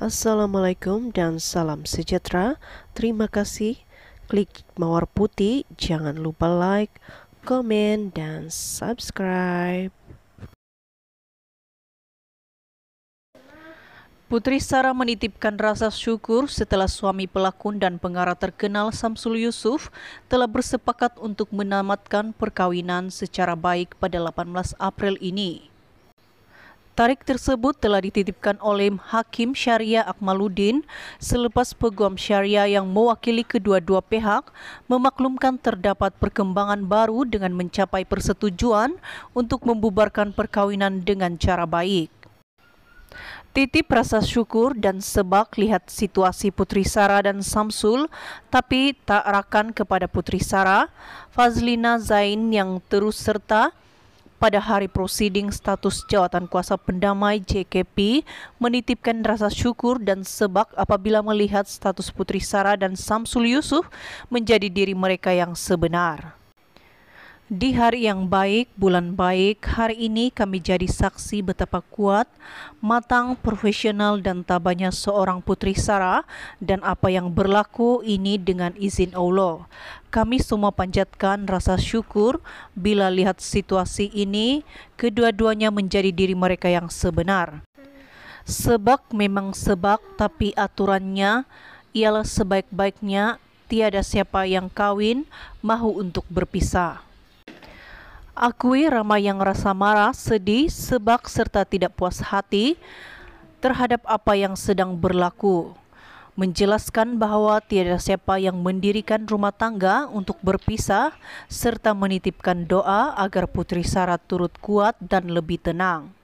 Assalamualaikum dan salam sejahtera. Terima kasih. Klik mawar putih. Jangan lupa like, komen, dan subscribe. Putri Sarah menitipkan rasa syukur setelah suami pelakon dan pengarah terkenal Samsul Yusuf telah bersepakat untuk menamatkan perkawinan secara baik pada 18 April ini. Tarik tersebut telah dititipkan oleh Hakim Syariah Akmaludin selepas peguam syariah yang mewakili kedua-dua pihak memaklumkan terdapat perkembangan baru dengan mencapai persetujuan untuk membubarkan perkawinan dengan cara baik. Titip rasa syukur dan sebak lihat situasi Putri Sara dan Samsul, tapi tak rakan kepada Putri Sara, Fazlina Zain yang terus serta pada hari proceeding status jawatan kuasa pendamai JKP menitipkan rasa syukur dan sebak apabila melihat status Putri Sara dan Samsul Yusuf menjadi diri mereka yang sebenar. Di hari yang baik, bulan baik, hari ini kami jadi saksi betapa kuat, matang, profesional, dan tabahnya seorang putri Sarah dan apa yang berlaku ini dengan izin Allah. Kami semua panjatkan rasa syukur bila lihat situasi ini, kedua-duanya menjadi diri mereka yang sebenar. Sebab memang sebab, tapi aturannya ialah sebaik-baiknya, tiada siapa yang kawin mahu untuk berpisah akui ramai yang rasa marah, sedih, sebak, serta tidak puas hati terhadap apa yang sedang berlaku. Menjelaskan bahwa tiada siapa yang mendirikan rumah tangga untuk berpisah serta menitipkan doa agar Putri Sarah turut kuat dan lebih tenang.